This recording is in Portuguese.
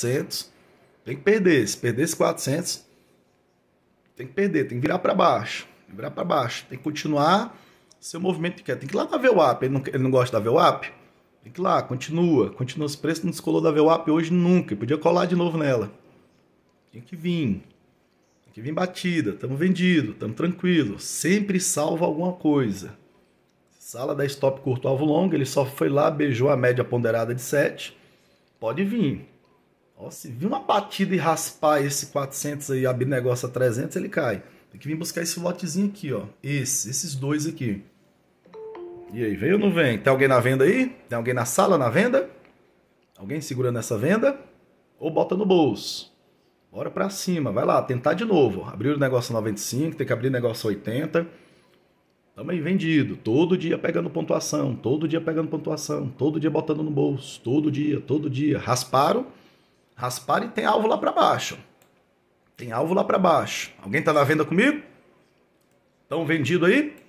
400, tem que perder. Se perder esse 400, tem que perder, tem que virar para baixo. Virar para baixo, tem que continuar seu movimento que quer. Tem que ir lá na VWAP. Ele não, ele não gosta da VWAP? Tem que ir lá, continua. Continua os preços não descolou da VWAP hoje nunca. Ele podia colar de novo nela. Tem que vir. Tem que vir batida. Estamos vendido, estamos tranquilo. Sempre salva alguma coisa. Sala da stop curto alvo longo, ele só foi lá, beijou a média ponderada de 7. Pode vir. Ó, se vir uma batida e raspar esse 400 aí, abrir negócio a 300, ele cai. Tem que vir buscar esse lotezinho aqui, ó. Esse, esses dois aqui. E aí, vem ou não vem? Tem alguém na venda aí? Tem alguém na sala na venda? Alguém segurando essa venda? Ou bota no bolso? Bora pra cima, vai lá, tentar de novo. Abrir o negócio 95, tem que abrir o negócio 80. Tamo aí vendido, todo dia pegando pontuação, todo dia pegando pontuação, todo dia botando no bolso, todo dia, todo dia. Rasparam, e tem alvo lá para baixo. Tem alvo lá para baixo. Alguém está na venda comigo? Estão vendido aí?